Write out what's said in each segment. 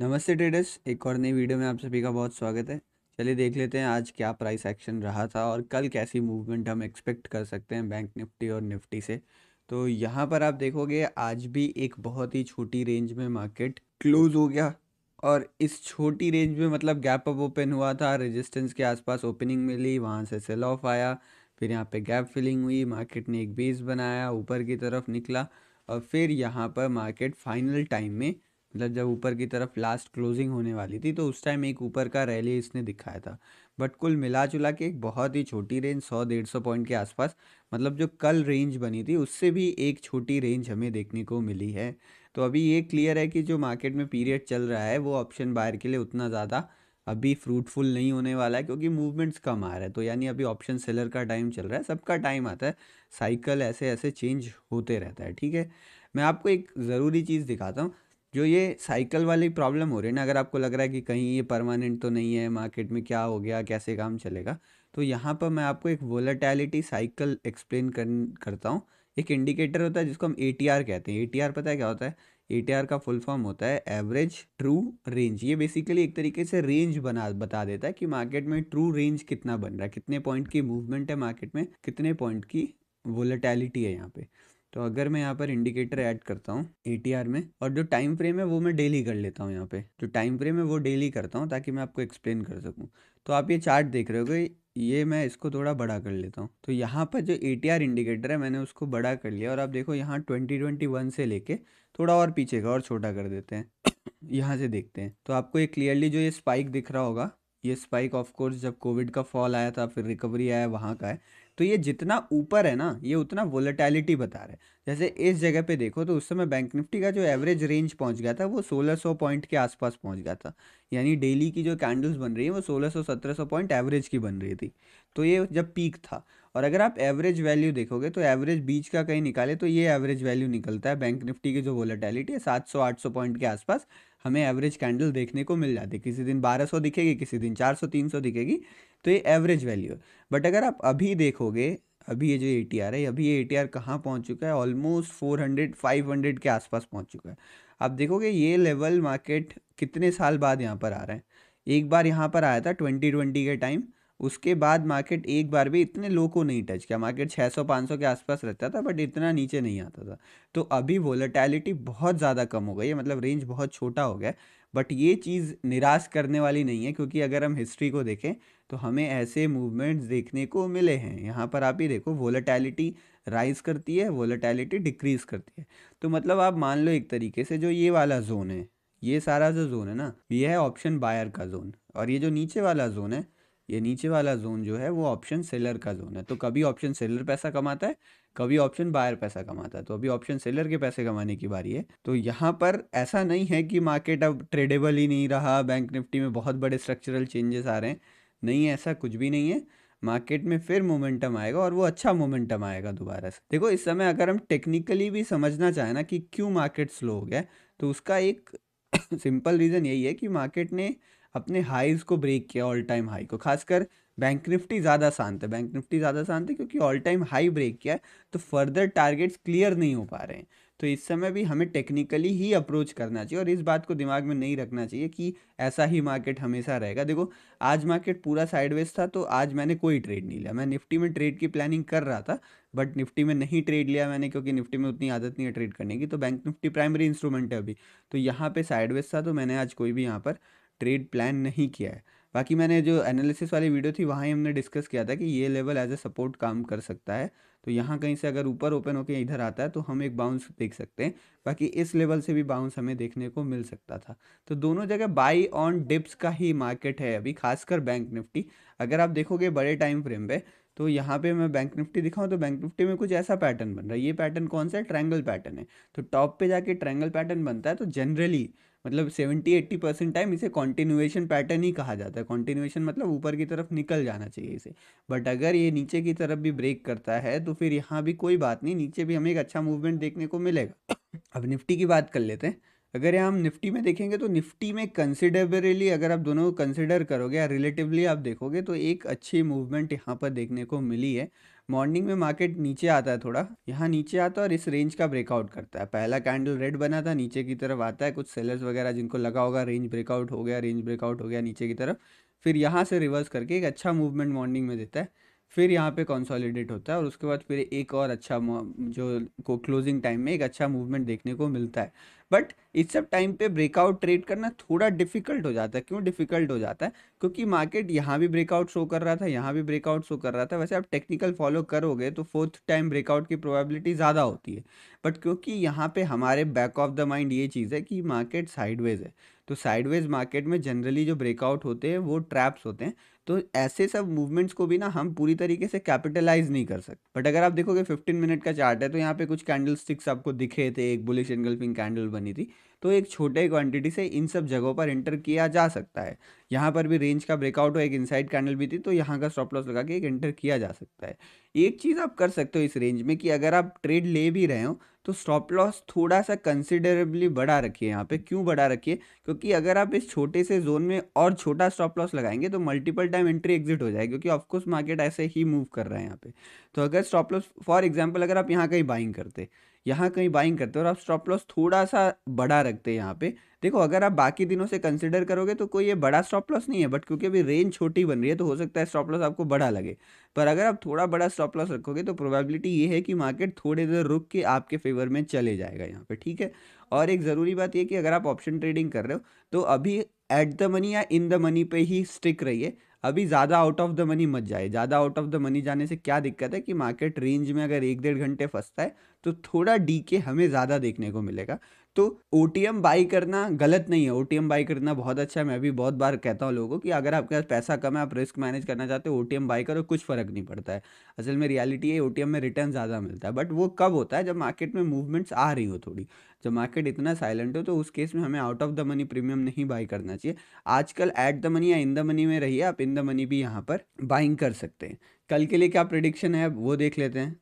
नमस्ते ट्रेडर्स एक और नई वीडियो में आप सभी का बहुत स्वागत है चलिए देख लेते हैं आज क्या प्राइस एक्शन रहा था और कल कैसी मूवमेंट हम एक्सपेक्ट कर सकते हैं बैंक निफ्टी और निफ्टी से तो यहाँ पर आप देखोगे आज भी एक बहुत ही छोटी रेंज में मार्केट क्लोज हो गया और इस छोटी रेंज में मतलब गैप अप ओपन हुआ था रेजिस्टेंस के आसपास ओपनिंग मिली वहाँ से सेल ऑफ आया फिर यहाँ पे गैप फिलिंग हुई मार्केट ने एक बेस बनाया ऊपर की तरफ निकला और फिर यहाँ पर मार्केट फाइनल टाइम में मतलब जब ऊपर की तरफ लास्ट क्लोजिंग होने वाली थी तो उस टाइम एक ऊपर का रैली इसने दिखाया था बट कुल मिला जुला के एक बहुत ही छोटी रेंज सौ डेढ़ सौ पॉइंट के आसपास मतलब जो कल रेंज बनी थी उससे भी एक छोटी रेंज हमें देखने को मिली है तो अभी ये क्लियर है कि जो मार्केट में पीरियड चल रहा है वो ऑप्शन बायर के लिए उतना ज़्यादा अभी फ्रूटफुल नहीं होने वाला है क्योंकि मूवमेंट्स कम आ रहा है तो यानी अभी ऑप्शन सेलर का टाइम चल रहा है सबका टाइम आता है साइकिल ऐसे ऐसे चेंज होते रहता है ठीक है मैं आपको एक ज़रूरी चीज़ दिखाता हूँ जो ये साइकिल वाली प्रॉब्लम हो रही है ना अगर आपको लग रहा है कि कहीं ये परमानेंट तो नहीं है मार्केट में क्या हो गया कैसे काम चलेगा तो यहाँ पर मैं आपको एक वोलेटैलिटी साइकिल एक्सप्लेन कर करता हूँ एक इंडिकेटर होता है जिसको हम ए कहते हैं ए पता है क्या होता है ए का फुल फॉर्म होता है एवरेज ट्रू रेंज ये बेसिकली एक तरीके से रेंज बना बता देता है कि मार्केट में ट्रू रेंज कितना बन रहा है कितने पॉइंट की मूवमेंट है मार्केट में कितने पॉइंट की वोलेटैलिटी है यहाँ पे तो अगर मैं यहाँ पर इंडिकेटर ऐड करता हूँ ए में और जो टाइम फ्रेम है वो मैं डेली कर लेता हूँ यहाँ पे जो टाइम फ्रेम है वो डेली करता हूँ ताकि मैं आपको एक्सप्लेन कर सकूँ तो आप ये चार्ट देख रहे हो ये मैं इसको थोड़ा बड़ा कर लेता हूँ तो यहाँ पर जो ए इंडिकेटर है मैंने उसको बड़ा कर लिया और आप देखो यहाँ ट्वेंटी से लेके थोड़ा और पीछे का और छोटा कर देते हैं यहाँ से देखते हैं तो आपको ये क्लियरली जो ये स्पाइक दिख रहा होगा ये स्पाइक ऑफ कोर्स जब कोविड का फॉल आया था फिर रिकवरी आया वहाँ का है तो ये जितना ऊपर है ना ये उतना वोलेटैलिटी बता रहा है जैसे इस जगह पे देखो तो उस समय बैंक निफ्टी का जो एवरेज रेंज पहुंच गया था वो 1600 पॉइंट के आसपास पहुंच गया था यानी डेली की जो कैंडल्स बन रही है वो 1600-1700 पॉइंट एवरेज की बन रही थी तो ये जब पीक था और अगर आप एवरेज वैल्यू देखोगे तो एवरेज बीच का कहीं निकाले तो ये एवरेज वैल्यू निकलता है बैंक निफ्टी की जो वोलेटैलिटी है सात सौ आठ सौ पॉइंट के आसपास हमें एवरेज कैंडल देखने को मिल जाती है किसी दिन 1200 दिखेगी किसी दिन 400 300 दिखेगी तो ये एवरेज वैल्यू है बट अगर आप अभी देखोगे अभी ये जो ए है अभी ये ए कहाँ पहुँच चुका है almost four hundred five hundred के आसपास पहुँच चुका है आप देखोगे ये लेवल मार्केट कितने साल बाद यहाँ पर आ रहा है एक बार यहाँ पर आया था ट्वेंटी ट्वेंटी के टाइम उसके बाद मार्केट एक बार भी इतने लो को नहीं टच किया मार्केट 600-500 के आसपास रहता था बट इतना नीचे नहीं आता था तो अभी वोलेटैलिटी बहुत ज़्यादा कम हो गई है मतलब रेंज बहुत छोटा हो गया बट ये चीज़ निराश करने वाली नहीं है क्योंकि अगर हम हिस्ट्री को देखें तो हमें ऐसे मूवमेंट्स देखने को मिले हैं यहाँ पर आप ही देखो वोलेटैलिटी राइज करती है वोलेटैलिटी डिक्रीज करती है तो मतलब आप मान लो एक तरीके से जो ये वाला जोन है ये सारा जो जोन है ना ये है ऑप्शन बायर का जोन और ये जो नीचे वाला जोन है ये नीचे वाला जोन जो है वो ऑप्शन सेलर का जोन है तो कभी ऑप्शन सेलर पैसा कमाता है कभी ऑप्शन बायर पैसा कमाता है तो अभी ऑप्शन सेलर के पैसे कमाने की बारी है तो यहाँ पर ऐसा नहीं है कि मार्केट अब ट्रेडेबल ही नहीं रहा बैंक निफ्टी में बहुत बड़े स्ट्रक्चरल चेंजेस आ रहे हैं नहीं ऐसा कुछ भी नहीं है मार्केट में फिर मोमेंटम आएगा और वो अच्छा मोमेंटम आएगा दोबारा से देखो इस समय अगर हम टेक्निकली भी समझना चाहें ना कि क्यों मार्केट स्लो हो गया तो उसका एक सिंपल रीज़न यही है कि मार्केट ने अपने हाइज को ब्रेक किया ऑल टाइम हाई को खासकर बैंक निफ्टी ज़्यादा शांत है बैंक निफ्टी ज़्यादा शांत है क्योंकि ऑल टाइम हाई ब्रेक किया है तो फर्दर टारगेट्स क्लियर नहीं हो पा रहे हैं तो इस समय भी हमें टेक्निकली ही अप्रोच करना चाहिए और इस बात को दिमाग में नहीं रखना चाहिए कि ऐसा ही मार्केट हमेशा रहेगा देखो आज मार्केट पूरा साइडवेज था तो आज मैंने कोई ट्रेड नहीं लिया मैं निफ्टी में ट्रेड की प्लानिंग कर रहा था बट निफ्टी में नहीं ट्रेड लिया मैंने क्योंकि निफ्टी में उतनी आदत नहीं है ट्रेड करने की तो बैंक निफ्टी प्राइमरी इंस्ट्रूमेंट है अभी तो यहाँ पर साइडवेज था तो मैंने आज कोई भी यहाँ पर ट्रेड प्लान नहीं किया है बाकी मैंने जो एनालिसिस वाली वीडियो थी वहाँ ही हमने डिस्कस किया था कि ये लेवल एज ए सपोर्ट काम कर सकता है तो यहाँ कहीं से अगर ऊपर ओपन होकर इधर आता है तो हम एक बाउंस देख सकते हैं बाकी इस लेवल से भी बाउंस हमें देखने को मिल सकता था तो दोनों जगह बाई ऑन डिप्स का ही मार्केट है अभी खासकर बैंक निफ्टी अगर आप देखोगे बड़े टाइम फ्रेम पे तो यहाँ पे मैं बैंक निफ्टी दिखाऊँ तो बैंक निफ्टी में कुछ ऐसा पैटर्न बन रहा है ये पैटर्न कौन सा है ट्रैंगल पैटर्न है तो टॉप पे जाके ट्रैंगल पैटर्न बनता है तो जनरली मतलब सेवेंटी एट्टी परसेंट टाइम इसे कॉन्टिन्यूएशन पैटर्न ही कहा जाता है कॉन्टिन्यूएशन मतलब ऊपर की तरफ निकल जाना चाहिए इसे बट अगर ये नीचे की तरफ भी ब्रेक करता है तो फिर यहाँ भी कोई बात नहीं नीचे भी हमें एक अच्छा मूवमेंट देखने को मिलेगा अब निफ्टी की बात कर लेते हैं अगर यहाँ हम निफ्टी में देखेंगे तो निफ्टी में कंसिडरेबली अगर आप दोनों को कंसिडर करोगे या रिलेटिवली आप देखोगे तो एक अच्छी मूवमेंट यहाँ पर देखने को मिली है मॉर्निंग में मार्केट नीचे आता है थोड़ा यहाँ नीचे आता है और इस रेंज का ब्रेकआउट करता है पहला कैंडल रेड बना था नीचे की तरफ आता है कुछ सेलर्स वगैरह जिनको लगा होगा रेंज ब्रेकआउट हो गया रेंज ब्रेकआउट हो गया नीचे की तरफ फिर यहाँ से रिवर्स करके एक अच्छा मूवमेंट मॉर्निंग में देता है फिर यहाँ पे कंसोलिडेट होता है और उसके बाद फिर एक और अच्छा जो को क्लोजिंग टाइम में एक अच्छा मूवमेंट देखने को मिलता है बट इस सब टाइम पे ब्रेकआउट ट्रेड करना थोड़ा डिफिकल्ट हो जाता है क्यों डिफिकल्ट हो जाता है क्योंकि मार्केट यहाँ भी ब्रेकआउट शो कर रहा था यहाँ भी ब्रेकआउट शो कर रहा था वैसे आप टेक्निकल फॉलो करोगे तो फोर्थ टाइम ब्रेकआउट की प्रोबेबिलिटी ज़्यादा होती है बट क्योंकि यहाँ पे हमारे बैक ऑफ द माइंड ये चीज़ है कि मार्केट साइडवेज है तो साइडवेज मार्केट में जनरली जो ब्रेकआउट होते हैं वो ट्रैप्स होते हैं तो ऐसे सब मूवमेंट्स को भी ना हम पूरी तरीके से कैपिटलाइज नहीं कर सकते बट अगर आप देखोगे 15 मिनट का चार्ट है तो यहाँ पे कुछ कैंडल स्टिक्स आपको दिखे थे एक बुलिश एंगल्फिंग कैंडल बनी थी तो एक छोटे क्वांटिटी से इन सब जगहों पर एंटर किया जा सकता है यहाँ पर भी रेंज का ब्रेकआउट हो एक इनसाइड कैंडल भी थी तो यहाँ का स्टॉप लॉस लगा के एक एंटर किया जा सकता है एक चीज़ आप कर सकते हो इस रेंज में कि अगर आप ट्रेड ले भी रहे हो तो स्टॉप लॉस थोड़ा सा कंसिडरेबली बढ़ा रखिए यहाँ पे क्यों बढ़ा रखिए क्योंकि अगर आप इस छोटे से जोन में और छोटा स्टॉप लॉस लगाएंगे तो मल्टीपल टाइम एंट्री एग्जिट हो जाएगी क्योंकि ऑफकोर्स मार्केट ऐसे ही मूव कर रहा है यहाँ पे तो अगर स्टॉप लॉस फॉर एग्जाम्पल अगर आप यहाँ कहीं बाइंग करते यहाँ कहीं बाइंग करते हो और आप स्टॉप लॉस थोड़ा सा बड़ा रखते हैं यहाँ पे देखो अगर आप बाकी दिनों से कंसिडर करोगे तो कोई ये बड़ा स्टॉप लॉस नहीं है बट क्योंकि अभी रेंज छोटी बन रही है तो हो सकता है स्टॉप लॉस आपको बड़ा लगे पर अगर आप थोड़ा बड़ा स्टॉप लॉस रखोगे तो प्रोबेबिलिटी ये है कि मार्केट थोड़े देर रुक के आपके फेवर में चले जाएगा यहाँ पर ठीक है और एक ज़रूरी बात यह कि अगर आप ऑप्शन ट्रेडिंग कर रहे हो तो अभी एट द मनी या इन द मनी पे ही स्टिक रहिए अभी ज़्यादा आउट ऑफ द मनी मत जाए ज़्यादा आउट ऑफ द मनी जाने से क्या दिक्कत है कि मार्केट रेंज में अगर एक डेढ़ घंटे फंसता है तो थोड़ा डी के हमें ज़्यादा देखने को मिलेगा तो ओ बाई करना गलत नहीं है ओ बाई करना बहुत अच्छा है मैं भी बहुत बार कहता हूँ लोगों कि अगर आपके पास पैसा कम है आप रिस्क मैनेज करना चाहते हो ओ बाई करो कुछ फ़र्क नहीं पड़ता है असल में रियलिटी है ओ में रिटर्न ज़्यादा मिलता है बट वो कब होता है जब मार्केट में मूवमेंट्स आ रही हो थोड़ी जब मार्केट इतना साइलेंट हो तो उस केस में हमें out of the money premium नहीं बाई करना चाहिए आजकल एट द मनी या इन द मनी में रहिए आप इन द मनी भी यहाँ पर बाइंग कर सकते हैं कल के लिए क्या प्रिडिक्शन है वो देख लेते हैं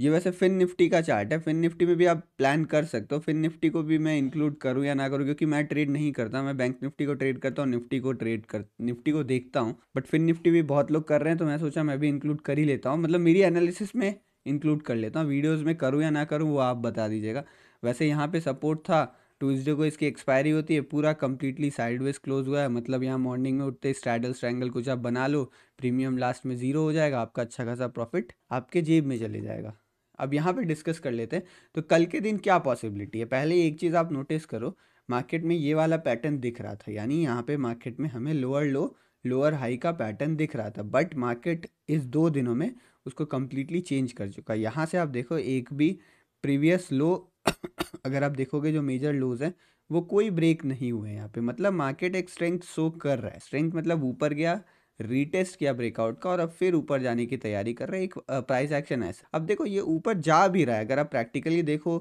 ये वैसे फिन निफ्टी का चार्ट है फिन निफ्टी में भी आप प्लान कर सकते हो फिन निफ्टी को भी मैं इंक्लूड करूँ या ना करूँ क्योंकि मैं ट्रेड नहीं करता मैं बैंक निफ्टी को ट्रेड करता हूँ निफ्टी को ट्रेड कर निफ्टी को देखता हूँ बट फिन निफ्टी भी बहुत लोग कर रहे हैं तो मैं सोचा मैं भी इंक्लूड कर ही लेता हूँ मतलब मेरी एनालिसिस में इंक्लूड कर लेता हूँ वीडियोज़ में करूँ या ना करूँ वो आप बता दीजिएगा वैसे यहाँ पर सपोर्ट था ट्यूजडे को इसकी एक्सपायरी होती है पूरा कम्प्लीटली साइडवेज क्लोज हुआ है मतलब यहाँ मॉर्निंग में उठते स्ट्रैडल स्ट्रैंगल कुछ आप बना लो प्रीमियम लास्ट में ज़ीरो हो जाएगा आपका अच्छा खासा प्रॉफिट आपके जेब में चले जाएगा अब यहाँ पे डिस्कस कर लेते हैं तो कल के दिन क्या पॉसिबिलिटी है पहले एक चीज़ आप नोटिस करो मार्केट में ये वाला पैटर्न दिख रहा था यानी यहाँ पे मार्केट में हमें लोअर लो लोअर हाई का पैटर्न दिख रहा था बट मार्केट इस दो दिनों में उसको कम्प्लीटली चेंज कर चुका है यहाँ से आप देखो एक भी प्रीवियस लो अगर आप देखोगे जो मेजर लोज हैं वो कोई ब्रेक नहीं हुए हैं यहाँ पे मतलब मार्केट एक स्ट्रेंथ शो कर रहा है स्ट्रेंथ मतलब ऊपर गया रीटेस्ट किया ब्रेकआउट का और अब फिर ऊपर जाने की तैयारी कर रहा है एक प्राइस एक्शन है अब देखो ये ऊपर जा भी रहा है अगर आप प्रैक्टिकली देखो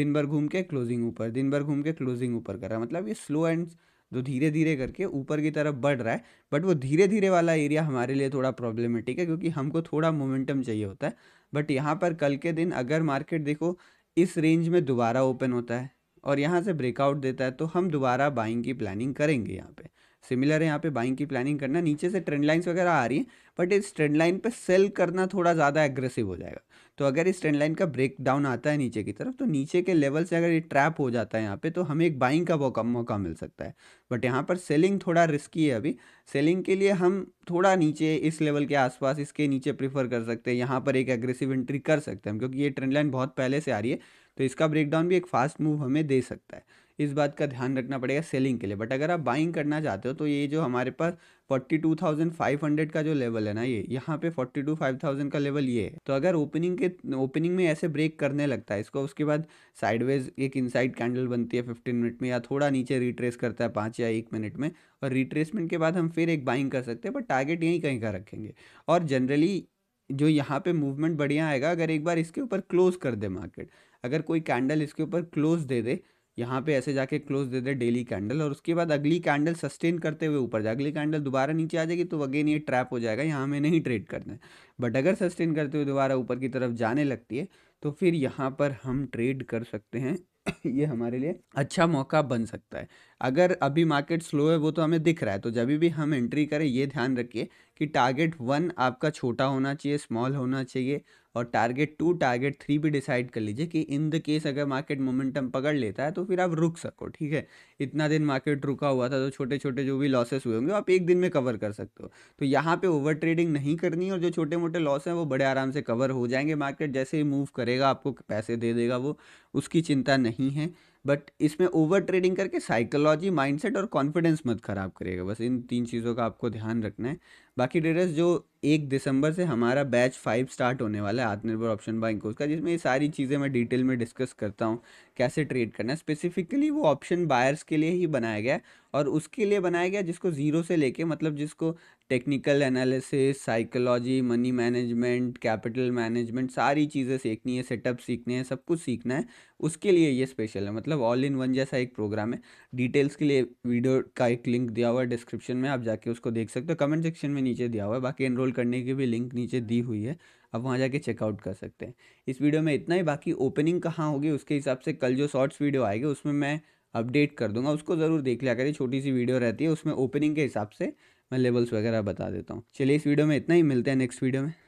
दिन भर घूम के क्लोजिंग ऊपर दिन भर घूम के क्लोजिंग ऊपर कर रहा है मतलब ये स्लो एंड जो धीरे धीरे करके ऊपर की तरफ बढ़ रहा है बट वो धीरे धीरे वाला एरिया हमारे लिए थोड़ा प्रॉब्लमेटिक है क्योंकि हमको थोड़ा मोमेंटम चाहिए होता है बट यहाँ पर कल के दिन अगर मार्केट देखो इस रेंज में दोबारा ओपन होता है और यहाँ से ब्रेकआउट देता है तो हम दोबारा बाइंग की प्लानिंग करेंगे यहाँ पे सिमिलर है यहाँ पे बाइंग की प्लानिंग करना नीचे से ट्रेंड लाइन्स वगैरह आ रही है बट इस ट्रेंड लाइन पे सेल करना थोड़ा ज़्यादा एग्रेसिव हो जाएगा तो अगर इस ट्रेंड लाइन का ब्रेक डाउन आता है नीचे की तरफ तो नीचे के लेवल से अगर ये ट्रैप हो जाता है यहाँ पे तो हमें एक बाइंग का मौका मौका मिल सकता है बट यहाँ पर सेलिंग थोड़ा रिस्की है अभी सेलिंग के लिए हम थोड़ा नीचे इस लेवल के आसपास इसके नीचे प्रीफर कर सकते हैं यहाँ पर एक एग्रेसिव एंट्री कर सकते हैं क्योंकि ये ट्रेंड लाइन बहुत पहले से आ रही है तो इसका ब्रेकडाउन भी एक फास्ट मूव हमें दे सकता है इस बात का ध्यान रखना पड़ेगा सेलिंग के लिए बट अगर आप बाइंग करना चाहते हो तो ये जो हमारे पास 42,500 का जो लेवल है ना ये यहाँ पे थाउजेंड का लेवल ये है तो अगर ओपनिंग के ओपनिंग में ऐसे ब्रेक करने लगता है इसको उसके बाद साइडवेज एक इनसाइड कैंडल बनती है 15 मिनट में या थोड़ा नीचे रिट्रेस करता है पाँच या एक मिनट में और रिट्रेसमेंट के बाद हम फिर एक बाइंग कर सकते हैं बट टारगेट यहीं कहीं का रखेंगे और जनरली जो यहाँ पे मूवमेंट बढ़िया आएगा अगर एक बार इसके ऊपर क्लोज कर दे मार्केट अगर कोई कैंडल इसके ऊपर क्लोज दे दे यहाँ पे ऐसे जाके क्लोज दे दे डेली कैंडल और उसके बाद अगली कैंडल सस्टेन करते हुए ऊपर जाए अगली कैंडल दोबारा नीचे आ जाएगी तो अगेन ये ट्रैप हो जाएगा यहाँ हमें नहीं ट्रेड करना है बट अगर सस्टेन करते हुए दोबारा ऊपर की तरफ जाने लगती है तो फिर यहाँ पर हम ट्रेड कर सकते हैं ये हमारे लिए अच्छा मौका बन सकता है अगर अभी मार्केट स्लो है वो तो हमें दिख रहा है तो जब भी हम एंट्री करें ये ध्यान रखिए कि टारगेट वन आपका छोटा होना चाहिए स्मॉल होना चाहिए और टारगेट टू टारगेट थ्री भी डिसाइड कर लीजिए कि इन द केस अगर मार्केट मोमेंटम पकड़ लेता है तो फिर आप रुक सको ठीक है इतना दिन मार्केट रुका हुआ था तो छोटे छोटे जो भी लॉसेस हुए होंगे आप एक दिन में कवर कर सकते हो तो यहाँ पे ओवर ट्रेडिंग नहीं करनी और जो छोटे मोटे लॉस हैं वो बड़े आराम से कवर हो जाएंगे मार्केट जैसे ही मूव करेगा आपको पैसे दे देगा वो उसकी चिंता नहीं है बट इसमें ओवर ट्रेडिंग करके साइकोलॉजी माइंडसेट और कॉन्फिडेंस मत ख़राब करिएगा बस इन तीन चीज़ों का आपको ध्यान रखना है बाकी डेटर्स जो एक दिसंबर से हमारा बैच फाइव स्टार्ट होने वाला है आत्मनिर्भर ऑप्शन बाइंग कोर्स का जिसमें ये सारी चीज़ें मैं डिटेल में डिस्कस करता हूँ कैसे ट्रेड करना है स्पेसिफिकली वो ऑप्शन बायर्स के लिए ही बनाया गया और उसके लिए बनाया गया जिसको ज़ीरो से लेके मतलब जिसको technical analysis psychology money management capital management सारी चीज़ें सीखनी है सेटअप सीखने हैं सब कुछ सीखना है उसके लिए ये स्पेशल है मतलब ऑल इन वन जैसा एक प्रोग्राम है डिटेल्स के लिए वीडियो का एक लिंक दिया हुआ है डिस्क्रिप्शन में आप जाके उसको देख सकते हो कमेंट सेक्शन में नीचे दिया हुआ है बाकी एनरोल करने की भी लिंक नीचे दी हुई है आप वहाँ जाके चेकआउट कर सकते हैं इस वीडियो में इतना ही बाकी ओपनिंग कहाँ होगी उसके हिसाब से कल जो शॉर्ट्स वीडियो आएगी उसमें मैं अपडेट कर दूंगा उसको ज़रूर देख लिया करिए छोटी सी वीडियो रहती है उसमें ओपनिंग के हिसाब से मैं लेवल्स वगैरह बता देता हूँ चलिए इस वीडियो में इतना ही मिलते हैं नेक्स्ट वीडियो में